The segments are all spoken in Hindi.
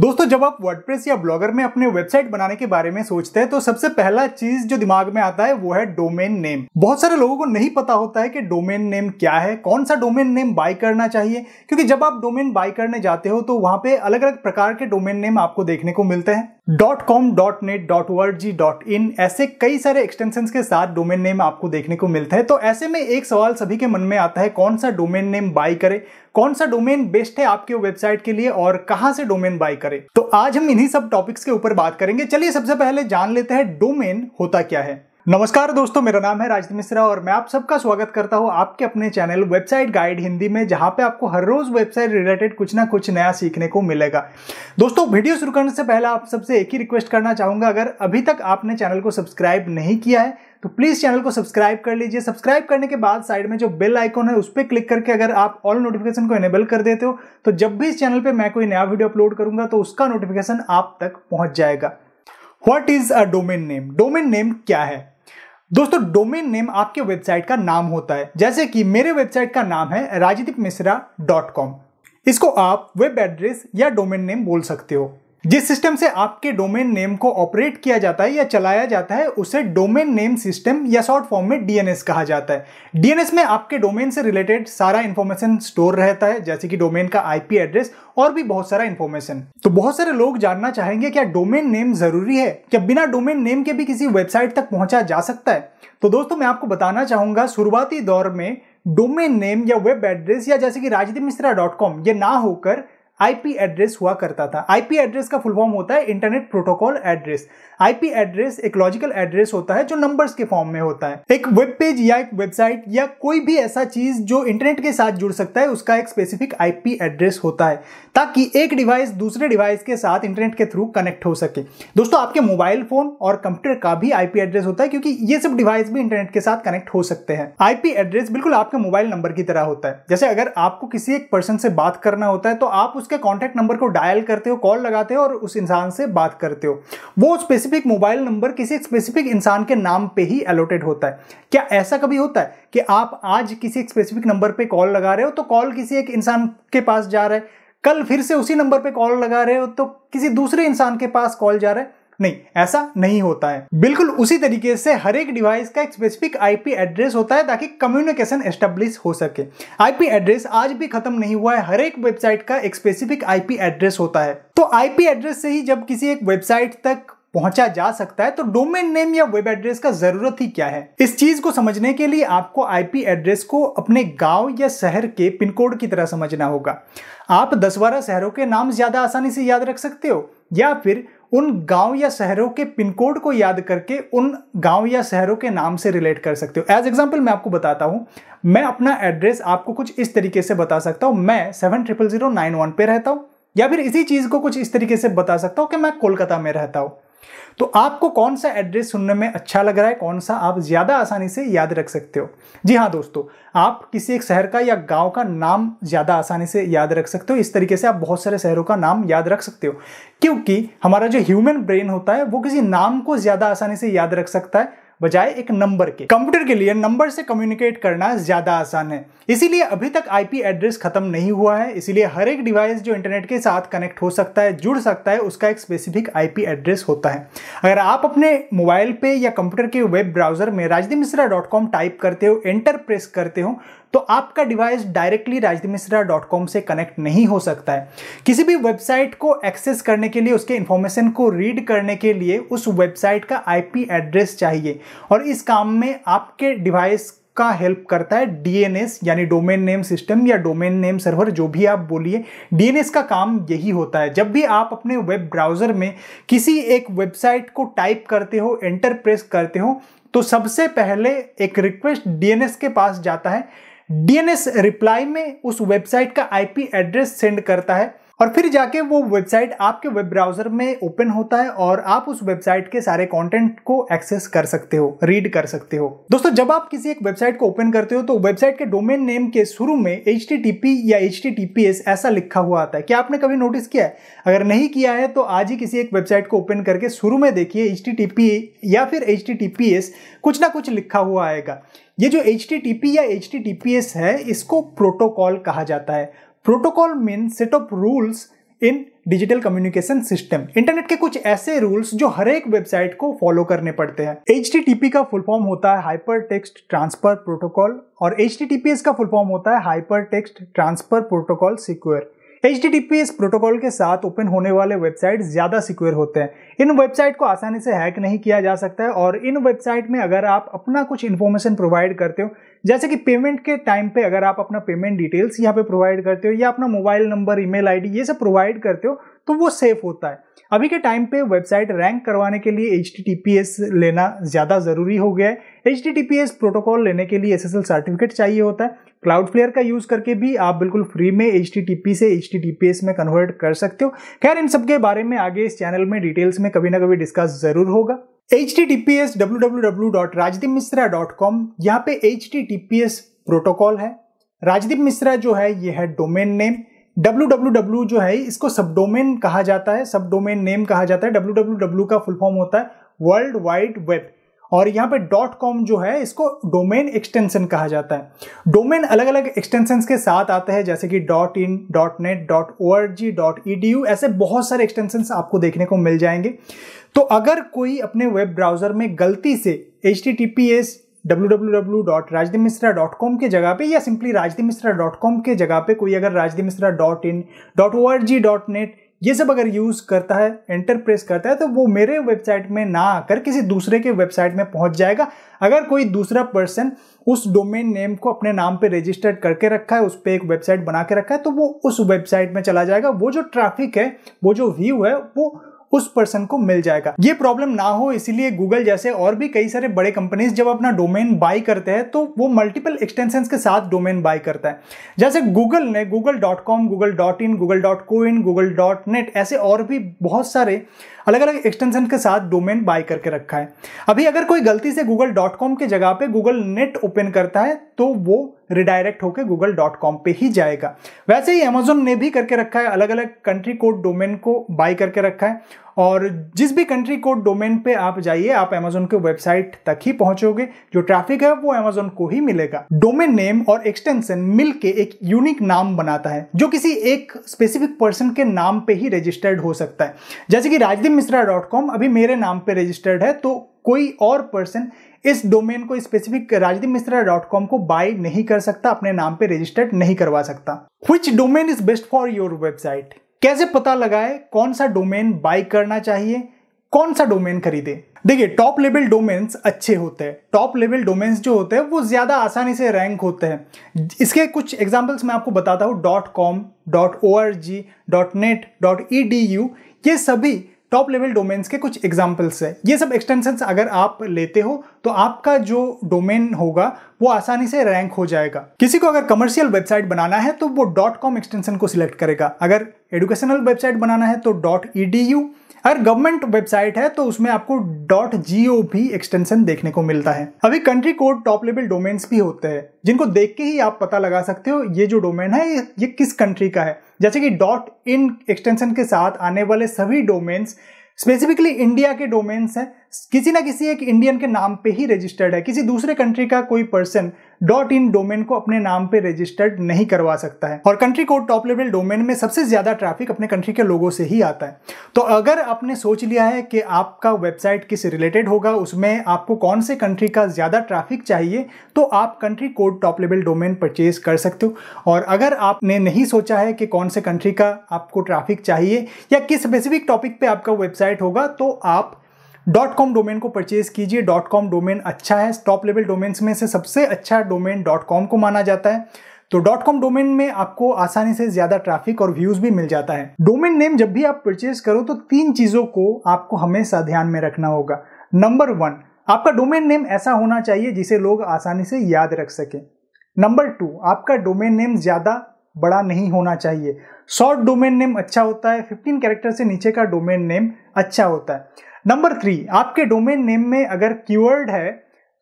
दोस्तों जब आप वर्डप्रेस या ब्लॉगर में अपने वेबसाइट बनाने के बारे में सोचते हैं तो सबसे पहला चीज जो दिमाग में आता है वो है डोमेन नेम बहुत सारे लोगों को नहीं पता होता है कि डोमेन नेम क्या है कौन सा डोमेन नेम बाय करना चाहिए क्योंकि जब आप डोमेन बाय करने जाते हो तो वहां पे अलग अलग प्रकार के डोमेन नेम आपको देखने को मिलते हैं dot com dot net dot O R G dot in ऐसे कई सारे एक्सटेंशन के साथ डोमेन नेम आपको देखने को मिलता है तो ऐसे में एक सवाल सभी के मन में आता है कौन सा डोमेन नेम बाई करे कौन सा डोमेन बेस्ट है आपके वेबसाइट के लिए और कहाँ से डोमेन बाई करे तो आज हम इन्हीं सब टॉपिक्स के ऊपर बात करेंगे चलिए सबसे पहले जान लेते हैं डोमेन होता क्या है नमस्कार दोस्तों मेरा नाम है राजदीप मिश्रा और मैं आप सबका स्वागत करता हूँ आपके अपने चैनल वेबसाइट गाइड हिंदी में जहाँ पे आपको हर रोज वेबसाइट रिलेटेड कुछ ना कुछ नया सीखने को मिलेगा दोस्तों वीडियो शुरू करने से पहले आप सबसे एक ही रिक्वेस्ट करना चाहूँगा अगर अभी तक आपने चैनल को सब्सक्राइब नहीं किया है तो प्लीज़ चैनल को सब्सक्राइब कर लीजिए सब्सक्राइब करने के बाद साइड में जो बेल आइकॉन है उस पर क्लिक करके अगर आप ऑल नोटिफिकेशन को इनेबल कर देते हो तो जब भी इस चैनल पर मैं कोई नया वीडियो अपलोड करूँगा तो उसका नोटिफिकेशन आप तक पहुँच जाएगा what is a domain name domain name क्या है दोस्तों डोमेन नेम आपके वेबसाइट का नाम होता है जैसे कि मेरे वेबसाइट का नाम है राजदीप मिश्रा डॉट कॉम इसको आप वेब एड्रेस या डोमेन नेम बोल सकते हो जिस सिस्टम से आपके डोमेन नेम को ऑपरेट किया जाता है या चलाया जाता है उसे डोमेन नेम सिस्टम या शॉर्ट फॉर्म में डीएनएस कहा जाता है डीएनएस में आपके डोमेन से रिलेटेड सारा इन्फॉर्मेशन स्टोर रहता है जैसे कि डोमेन का आईपी एड्रेस और भी बहुत सारा इन्फॉर्मेशन तो बहुत सारे लोग जानना चाहेंगे क्या डोमेन नेम जरूरी है क्या बिना डोमेन नेम के भी किसी वेबसाइट तक पहुंचा जा सकता है तो दोस्तों मैं आपको बताना चाहूंगा शुरुआती दौर में डोमेन नेम या वेब एड्रेस या जैसे कि राजदीप मिश्रा डॉट कॉम ये ना होकर आईपी एड्रेस हुआ करता था आईपी एड्रेस का फुल फॉर्म होता है internet protocol address IP address एक लॉजिकल एड्रेस होता है जो नंबर्स के फॉर्म में होता है एक वेब पेज या एक वेबसाइट या कोई भी ऐसा चीज जो इंटरनेट के साथ जुड़ सकता है उसका एक स्पेसिफिक आईपी एड्रेस होता है ताकि एक डिवाइस दूसरे डिवाइस के साथ इंटरनेट के थ्रू कनेक्ट हो सके दोस्तों आपके मोबाइल फोन और कंप्यूटर का भी आईपी एड्रेस होता है क्योंकि ये सब डिवाइस भी इंटरनेट के साथ कनेक्ट हो सकते हैं आईपी एड्रेस बिल्कुल आपके मोबाइल नंबर की तरह होता है जैसे अगर आपको किसी एक पर्सन से बात करना होता है तो आप उसके उसके कॉन्टैक्ट नंबर को डायल करते हो कॉल लगाते हो और उस इंसान से बात करते हो वो स्पेसिफिक मोबाइल नंबर किसी स्पेसिफिक इंसान के नाम पे ही एलोटेड होता है क्या ऐसा कभी होता है कि आप आज किसी स्पेसिफिक नंबर पर कॉल लगा रहे हो तो कॉल किसी एक इंसान के पास जा रहा है कल फिर से उसी नंबर पर कॉल लगा रहे हो तो किसी दूसरे इंसान के पास कॉल जा रहा है नहीं ऐसा नहीं होता है बिल्कुल उसी तरीके से हर एक डिवाइस का एक स्पेसिफिक आईपी एड्रेस होता है ताकि कम्युनिकेशन एस्टेब्लिश हो सके आईपी एड्रेस आज भी खत्म नहीं हुआ है हर एक वेबसाइट का एक स्पेसिफिक आईपी एड्रेस होता है तो आईपी एड्रेस से ही जब किसी एक वेबसाइट तक पहुंचा जा सकता है तो डोमेन नेम या वेब एड्रेस का जरूरत ही क्या है इस चीज को समझने के लिए आपको आईपी एड्रेस को अपने गांव या शहर के पिन कोड की तरह समझना होगा आप दस बारह शहरों के नाम ज्यादा आसानी से याद रख सकते हो या फिर उन गांव या शहरों के पिन कोड को याद करके उन गांव या शहरों के नाम से रिलेट कर सकते हो एज एग्जाम्पल मैं आपको बताता हूँ मैं अपना एड्रेस आपको कुछ इस तरीके से बता सकता हूँ मैं seven triple zero nine one पे रहता हूँ या फिर इसी चीज़ को कुछ इस तरीके से बता सकता हूँ कि मैं कोलकाता में रहता हूँ तो आपको कौन सा एड्रेस सुनने में अच्छा लग रहा है कौन सा आप ज़्यादा आसानी से याद रख सकते हो जी हाँ दोस्तों आप किसी एक शहर का या गांव का नाम ज़्यादा आसानी से याद रख सकते हो इस तरीके से आप बहुत सारे शहरों का नाम याद रख सकते हो क्योंकि हमारा जो ह्यूमन ब्रेन होता है वो किसी नाम को ज़्यादा आसानी से याद रख सकता है बजाय एक नंबर के कंप्यूटर के लिए नंबर से कम्युनिकेट करना ज्यादा आसान है इसीलिए अभी तक आईपी एड्रेस खत्म नहीं हुआ है इसीलिए हर एक डिवाइस जो इंटरनेट के साथ कनेक्ट हो सकता है जुड़ सकता है उसका एक स्पेसिफिक आईपी एड्रेस होता है अगर आप अपने मोबाइल पे या कंप्यूटर के वेब ब्राउजर में Rajdeep Mishra dot com type करते हो एंटर प्रेस करते हो तो आपका device directly Rajdeep Mishra dot com से कनेक्ट नहीं हो सकता है किसी भी वेबसाइट को एक्सेस करने के लिए उसके इन्फॉर्मेशन को रीड करने के लिए उस वेबसाइट का आई एड्रेस चाहिए और इस काम में आपके डिवाइस का हेल्प करता है डीएनएस यानी डोमेन नेम सिस्टम या डोमेन नेम सर्वर जो भी आप बोलिए डीएनएस का काम यही होता है जब भी आप अपने वेब ब्राउज़र में किसी एक वेबसाइट को टाइप करते हो एंटर प्रेस करते हो तो सबसे पहले एक रिक्वेस्ट डीएनएस के पास जाता है डीएनएस रिप्लाई में उस वेबसाइट का आईपी एड्रेस सेंड करता है और फिर जाके वो वेबसाइट आपके वेब ब्राउज़र में ओपन होता है और आप उस वेबसाइट के सारे कंटेंट को एक्सेस कर सकते हो रीड कर सकते हो दोस्तों जब आप किसी एक वेबसाइट को ओपन करते हो तो वेबसाइट के डोमेन नेम के शुरू में एच या एच ऐसा लिखा हुआ आता है क्या आपने कभी नोटिस किया है अगर नहीं किया है तो आज ही किसी एक वेबसाइट को ओपन करके शुरू में देखिए एच या फिर एच कुछ ना कुछ लिखा हुआ आएगा ये जो एच या एच है इसको प्रोटोकॉल कहा जाता है protocol mean set of rules in digital communication system internet के कुछ ऐसे रूल्स जो हर एक वेबसाइट को फॉलो करने पड़ते हैं एच का फुल फॉर्म होता है हाइपर टेक्स्ट ट्रांसफर प्रोटोकॉल और एच का फुल फॉर्म होता है hyper text transfer protocol secure H protocol के साथ ओपन होने वाले वेबसाइट ज़्यादा सिक्योर होते हैं इन वेबसाइट को आसानी से हैक नहीं किया जा सकता है और इन वेबसाइट में अगर आप अपना कुछ इन्फॉर्मेशन प्रोवाइड करते हो जैसे कि पेमेंट के टाइम पे अगर आप अपना पेमेंट डिटेल्स यहाँ पे प्रोवाइड करते हो या अपना मोबाइल नंबर ईमेल आईडी ये सब प्रोवाइड करते हो तो वो सेफ होता है अभी के टाइम पे वेबसाइट रैंक करवाने के लिए एच लेना ज़्यादा ज़रूरी हो गया है एच प्रोटोकॉल लेने के लिए एस सर्टिफिकेट चाहिए होता है क्लाउड फ्लेयर का यूज करके भी आप बिल्कुल फ्री में एच से एच में कन्वर्ट कर सकते हो खैर इन सबके बारे में आगे इस चैनल में डिटेल्स में कभी ना कभी डिस्कस जरूर होगा H T T P S W W W dot Rajdeep Mishra dot com यहाँ पे H T T P S protocol है राजदीप मिश्रा जो है ये है domain name W W W जो है इसको सब डोमेन कहा जाता है सब डोमेन नेम कहा जाता है डब्ल्यू डब्ल्यू डब्ल्यू का फुल फॉर्म होता है वर्ल्ड वाइड वेब और यहाँ पे डॉट कॉम जो है इसको डोमेन एक्सटेंशन कहा जाता है डोमेन अलग अलग एक्सटेंशन के साथ आते हैं जैसे कि dot in dot net dot O R G dot E D U ऐसे बहुत सारे एक्सटेंशन आपको देखने को मिल जाएंगे तो अगर कोई अपने वेब ब्राउजर में गलती से H T T P S W com के जगह पे या सिंपली कॉम के जगह पे कोई अगर dot dot in O dot net ये सब अगर यूज करता है एंटर प्रेस करता है तो वो मेरे वेबसाइट में ना आकर किसी दूसरे के वेबसाइट में पहुंच जाएगा अगर कोई दूसरा पर्सन उस डोमेन नेम को अपने नाम पे रजिस्टर्ड करके रखा है उस पर एक वेबसाइट बना के रखा है तो वो उस वेबसाइट में चला जाएगा वो जो ट्रैफिक है वो जो व्यू है वो उस पर्सन को मिल जाएगा ये प्रॉब्लम ना हो इसीलिए गूगल जैसे और भी कई सारे बड़े कंपनीज जब अपना डोमेन बाय करते हैं तो वो मल्टीपल एक्सटेंशन के साथ डोमेन बाय करता है जैसे गूगल ने Google dot com Google dot in Google dot co in Google dot net ऐसे और भी बहुत सारे अलग अलग एक्सटेंशन के साथ डोमेन बाय करके रखा है अभी अगर कोई गलती से गूगल डॉट कॉम के जगह पे गूगल नेट ओपन करता है तो वो रिडायरेक्ट होकर गूगल डॉट कॉम पर ही जाएगा वैसे ही अमेजोन ने भी करके रखा है अलग अलग कंट्री कोड डोमेन को बाय करके रखा है और जिस भी कंट्री कोड डोमेन पे आप जाइए आप अमेजोन के वेबसाइट तक ही पहुंचोगे जो ट्रैफिक है वो अमेजोन को ही मिलेगा डोमेन नेम और एक्सटेंशन मिलके एक यूनिक नाम बनाता है जो किसी एक स्पेसिफिक पर्सन के नाम पे ही रजिस्टर्ड हो सकता है जैसे कि राजदीप मिश्रा डॉट कॉम अभी मेरे नाम पे रजिस्टर्ड है तो कोई और पर्सन इस डोमेन को specific Rajdeep Mishra dot com को बाय नहीं कर सकता अपने नाम पे रजिस्टर्ड नहीं करवा सकता which domain is best for your website कैसे पता लगाए कौन सा डोमेन बाई करना चाहिए कौन सा डोमेन खरीदे देखिए टॉप लेवल डोमेन्स अच्छे होते हैं टॉप लेवल डोमेन्स जो होते हैं वो ज़्यादा आसानी से रैंक होते हैं इसके कुछ एग्जाम्पल्स मैं आपको बताता हूँ dot com dot O R G dot net dot E D U ये सभी टॉप लेवल डोमेन्स के कुछ एग्जाम्पल्स है ये सब एक्सटेंशंस अगर आप लेते हो तो आपका जो डोमेन होगा वो आसानी से रैंक हो जाएगा किसी को अगर कमर्शियल वेबसाइट बनाना है तो वो डॉट कॉम एक्सटेंशन को सिलेक्ट करेगा अगर एडुकेशनल वेबसाइट बनाना है तो डॉट ई डी यू अगर गवर्नमेंट वेबसाइट है तो उसमें आपको डॉट जी ओ भी एक्सटेंशन देखने को मिलता है अभी country code top level domains भी होते हैं जिनको देख के ही आप पता लगा सकते हो ये जो डोमेन है ये किस कंट्री का है जैसे कि डॉट इन एक्सटेंशन के साथ आने वाले सभी डोमेन्स स्पेसिफिकली इंडिया के डोमेन्स हैं किसी ना किसी एक इंडियन के नाम पे ही रजिस्टर्ड है किसी दूसरे कंट्री का कोई पर्सन डॉट इन डोमेन को अपने नाम पे रजिस्टर्ड नहीं करवा सकता है और country code top level domain में सबसे ज्यादा ट्रैफिक अपने कंट्री के लोगों से ही आता है तो अगर आपने सोच लिया है कि आपका वेबसाइट किस रिलेटेड होगा उसमें आपको कौन से कंट्री का ज्यादा ट्रैफिक चाहिए तो आप country code top level domain purchase कर सकते हो और अगर आपने नहीं सोचा है कि कौन से कंट्री का आपको ट्रैफिक चाहिए या किस स्पेसिफिक टॉपिक पे आपका वेबसाइट होगा तो आप डॉट कॉम डोमेन को परचेज कीजिए डॉट कॉम डोमेन अच्छा है टॉप लेवल डोमेन्स में से सबसे अच्छा डोमेन डॉट कॉम को माना जाता है तो डॉट कॉम डोमेन में आपको आसानी से ज्यादा ट्रैफिक और व्यूज भी मिल जाता है डोमेन नेम जब भी आप परचेज करो तो तीन चीजों को आपको हमेशा ध्यान में रखना होगा नंबर वन आपका डोमेन नेम ऐसा होना चाहिए जिसे लोग आसानी से याद रख सकें नंबर टू आपका डोमेन नेम ज्यादा बड़ा नहीं होना चाहिए शॉर्ट डोमेन नेम अच्छा होता है 15 कैरेक्टर से नीचे का डोमेन नेम अच्छा होता है नंबर थ्री आपके डोमेन नेम में अगर कीवर्ड है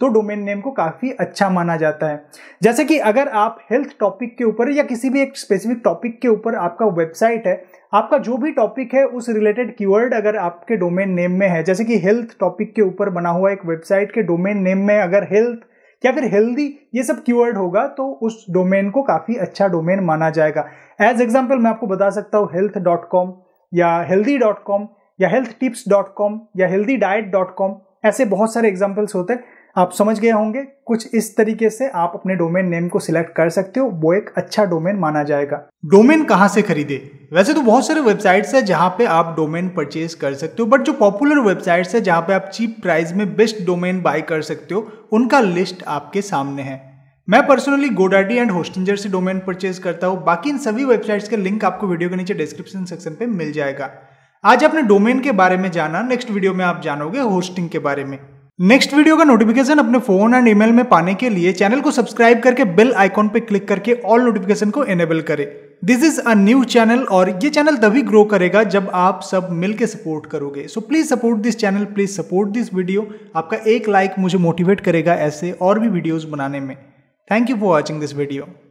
तो डोमेन नेम को काफ़ी अच्छा माना जाता है जैसे कि अगर आप हेल्थ टॉपिक के ऊपर या किसी भी एक स्पेसिफिक टॉपिक के ऊपर आपका वेबसाइट है आपका जो भी टॉपिक है उस रिलेटेड कीवर्ड अगर आपके डोमेन नेम में है जैसे कि हेल्थ टॉपिक के ऊपर बना हुआ एक वेबसाइट के डोमेन नेम में अगर हेल्थ या फिर हेल्दी ये सब कीवर्ड होगा तो उस डोमेन को काफ़ी अच्छा डोमेन माना जाएगा एज एग्जाम्पल मैं आपको बता सकता हूँ हेल्थ डॉट कॉम या हेल्दी डॉट कॉम या हेल्थ टिप्स डॉट कॉम या हेल्दी डाइट डॉट कॉम ऐसे बहुत सारे एग्जाम्पल्स होते हैं आप समझ गए होंगे कुछ इस तरीके से आप अपने डोमेन नेम को सिलेक्ट कर सकते हो वो एक अच्छा डोमेन माना जाएगा डोमेन कहाँ से खरीदे वैसे तो बहुत सारे वेबसाइट्स हैं जहाँ पे आप डोमेन परचेज कर सकते हो बट जो पॉपुलर वेबसाइट्स हैं जहाँ पे आप चीप प्राइस में बेस्ट डोमेन बाय कर सकते हो उनका लिस्ट आपके सामने है मैं पर्सनली गोडाडी एंड होस्टिंजर से डोमेन परचेज करता हूँ बाकी इन सभी वेबसाइट्स के लिंक आपको वीडियो के नीचे डिस्क्रिप्शन सेक्शन पे मिल जाएगा आज आपने डोमेन के बारे में जाना नेक्स्ट वीडियो में आप जानोगे होस्टिंग के बारे में नेक्स्ट वीडियो का नोटिफिकेशन अपने फोन एंड ईमेल में पाने के लिए चैनल को सब्सक्राइब करके बेल आइकॉन पर क्लिक करके ऑल नोटिफिकेशन को एनेबल करें this is a new channel और ये चैनल तभी ग्रो करेगा जब आप सब मिलके सपोर्ट करोगे so please support this channel please support this video आपका एक लाइक मुझे मोटिवेट करेगा ऐसे और भी वीडियोज बनाने में thank you for watching this video